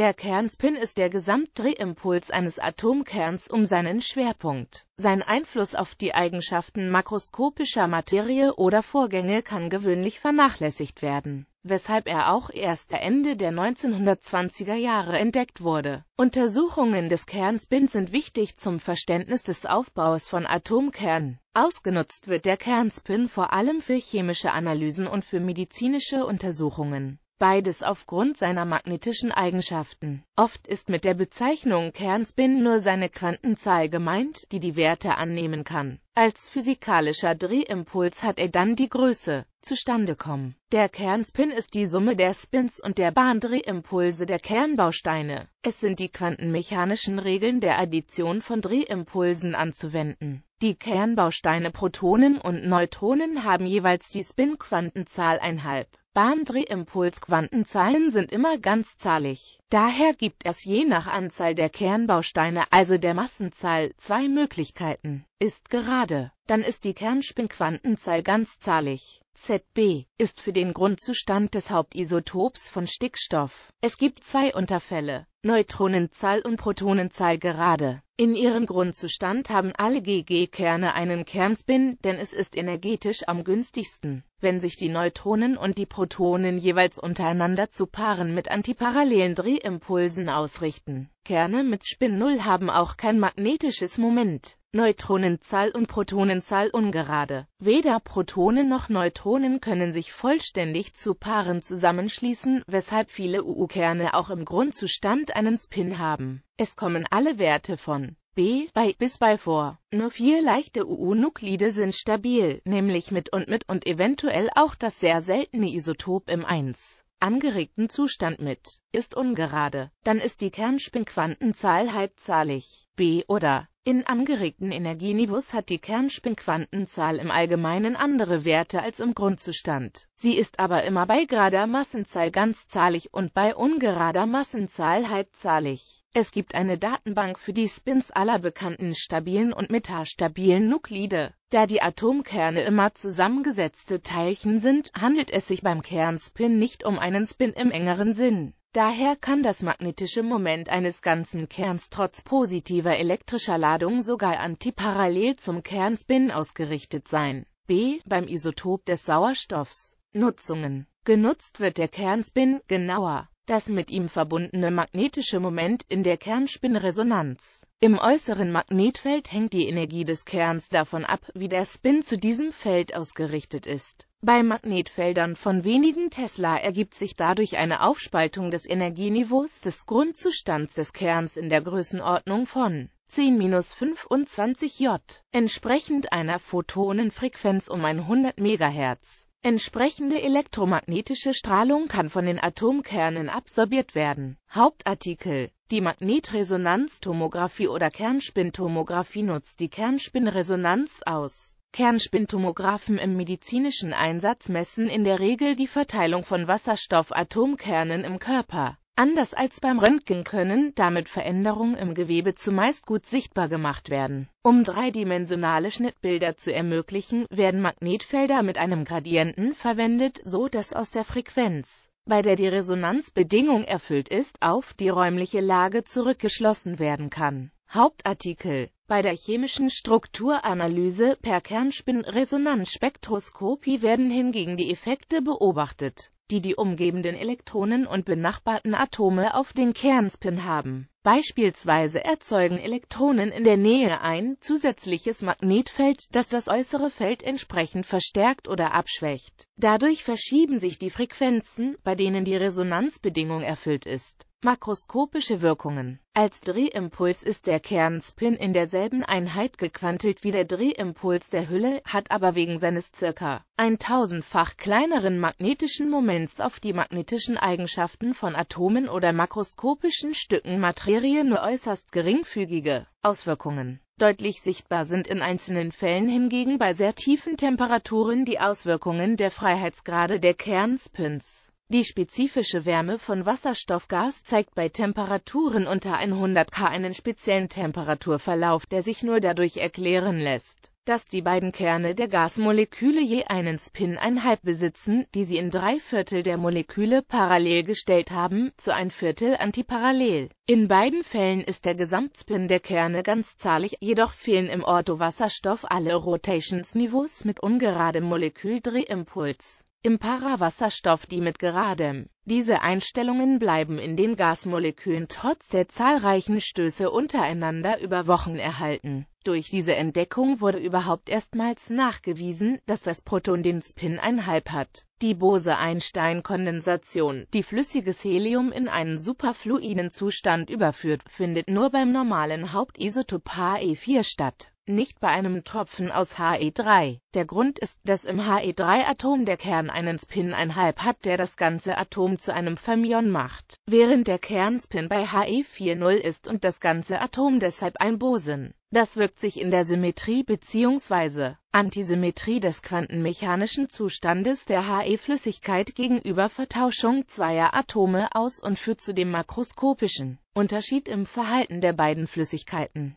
Der Kernspin ist der Gesamtdrehimpuls eines Atomkerns um seinen Schwerpunkt. Sein Einfluss auf die Eigenschaften makroskopischer Materie oder Vorgänge kann gewöhnlich vernachlässigt werden weshalb er auch erst Ende der 1920er Jahre entdeckt wurde. Untersuchungen des Kernspins sind wichtig zum Verständnis des Aufbaus von Atomkernen. Ausgenutzt wird der Kernspin vor allem für chemische Analysen und für medizinische Untersuchungen beides aufgrund seiner magnetischen Eigenschaften. Oft ist mit der Bezeichnung Kernspin nur seine Quantenzahl gemeint, die die Werte annehmen kann. Als physikalischer Drehimpuls hat er dann die Größe zustande kommen. Der Kernspin ist die Summe der Spins und der Bahndrehimpulse der Kernbausteine. Es sind die quantenmechanischen Regeln der Addition von Drehimpulsen anzuwenden. Die Kernbausteine Protonen und Neutronen haben jeweils die Spin-Quantenzahl 1,5. Bahndrehimpulsquantenzahlen sind immer ganzzahlig. Daher gibt es je nach Anzahl der Kernbausteine, also der Massenzahl, zwei Möglichkeiten. Ist gerade, dann ist die Kernspinquantenzahl ganzzahlig. ZB, ist für den Grundzustand des Hauptisotops von Stickstoff. Es gibt zwei Unterfälle, Neutronenzahl und Protonenzahl gerade. In ihrem Grundzustand haben alle GG-Kerne einen Kernspin, denn es ist energetisch am günstigsten, wenn sich die Neutronen und die Protonen jeweils untereinander zu Paaren mit antiparallelen Drehimpulsen ausrichten. Kerne mit Spin 0 haben auch kein magnetisches Moment. Neutronenzahl und Protonenzahl ungerade. Weder Protonen noch Neutronen können sich vollständig zu Paaren zusammenschließen, weshalb viele UU-Kerne auch im Grundzustand einen Spin haben. Es kommen alle Werte von B bei bis bei vor. Nur vier leichte UU-Nuklide sind stabil, nämlich mit und mit und eventuell auch das sehr seltene Isotop im 1 angeregten Zustand mit, ist ungerade, dann ist die Kernspinquantenzahl halbzahlig, B oder in angeregten Energieniveaus hat die Kernspinquantenzahl im Allgemeinen andere Werte als im Grundzustand. Sie ist aber immer bei gerader Massenzahl ganzzahlig und bei ungerader Massenzahl halbzahlig. Es gibt eine Datenbank für die Spins aller bekannten stabilen und metastabilen Nuklide. Da die Atomkerne immer zusammengesetzte Teilchen sind, handelt es sich beim Kernspin nicht um einen Spin im engeren Sinn. Daher kann das magnetische Moment eines ganzen Kerns trotz positiver elektrischer Ladung sogar antiparallel zum Kernspin ausgerichtet sein. B. Beim Isotop des Sauerstoffs. Nutzungen. Genutzt wird der Kernspin genauer. Das mit ihm verbundene magnetische Moment in der Kernspinresonanz. Im äußeren Magnetfeld hängt die Energie des Kerns davon ab, wie der Spin zu diesem Feld ausgerichtet ist. Bei Magnetfeldern von wenigen Tesla ergibt sich dadurch eine Aufspaltung des Energieniveaus des Grundzustands des Kerns in der Größenordnung von 10-25 J, entsprechend einer Photonenfrequenz um 100 MHz. Entsprechende elektromagnetische Strahlung kann von den Atomkernen absorbiert werden. Hauptartikel Die Magnetresonanztomographie oder Kernspintomographie nutzt die Kernspinresonanz aus Kernspintomographen im medizinischen Einsatz messen in der Regel die Verteilung von Wasserstoffatomkernen im Körper. Anders als beim Röntgen können damit Veränderungen im Gewebe zumeist gut sichtbar gemacht werden. Um dreidimensionale Schnittbilder zu ermöglichen, werden Magnetfelder mit einem Gradienten verwendet, so dass aus der Frequenz, bei der die Resonanzbedingung erfüllt ist, auf die räumliche Lage zurückgeschlossen werden kann Hauptartikel Bei der chemischen Strukturanalyse per Kernspinresonanzspektroskopie werden hingegen die Effekte beobachtet, die die umgebenden Elektronen und benachbarten Atome auf den Kernspin haben. Beispielsweise erzeugen Elektronen in der Nähe ein zusätzliches Magnetfeld, das das äußere Feld entsprechend verstärkt oder abschwächt. Dadurch verschieben sich die Frequenzen, bei denen die Resonanzbedingung erfüllt ist. Makroskopische Wirkungen Als Drehimpuls ist der Kernspin in derselben Einheit gequantelt wie der Drehimpuls der Hülle, hat aber wegen seines ca. 1000-fach kleineren magnetischen Moments auf die magnetischen Eigenschaften von Atomen oder makroskopischen Stücken Materie nur äußerst geringfügige Auswirkungen. Deutlich sichtbar sind in einzelnen Fällen hingegen bei sehr tiefen Temperaturen die Auswirkungen der Freiheitsgrade der Kernspins. Die spezifische Wärme von Wasserstoffgas zeigt bei Temperaturen unter 100 K einen speziellen Temperaturverlauf, der sich nur dadurch erklären lässt, dass die beiden Kerne der Gasmoleküle je einen Spin einhalb besitzen, die sie in drei Viertel der Moleküle parallel gestellt haben, zu ein Viertel antiparallel. In beiden Fällen ist der Gesamtspin der Kerne ganzzahlig, jedoch fehlen im Ortho-Wasserstoff alle Rotationsniveaus mit ungeradem Moleküldrehimpuls im Parawasserstoff die mit geradem. Diese Einstellungen bleiben in den Gasmolekülen trotz der zahlreichen Stöße untereinander über Wochen erhalten. Durch diese Entdeckung wurde überhaupt erstmals nachgewiesen, dass das Proton den Spin 1,5 hat. Die Bose-Einstein-Kondensation, die flüssiges Helium in einen superfluiden Zustand überführt, findet nur beim normalen Hauptisotopar e 4 statt nicht bei einem Tropfen aus He3. Der Grund ist, dass im He3-Atom der Kern einen Spin 1,5 hat, der das ganze Atom zu einem Fermion macht, während der Kernspin bei he 4 0 ist und das ganze Atom deshalb ein Bosin. Das wirkt sich in der Symmetrie bzw. Antisymmetrie des quantenmechanischen Zustandes der He-Flüssigkeit gegenüber Vertauschung zweier Atome aus und führt zu dem makroskopischen Unterschied im Verhalten der beiden Flüssigkeiten.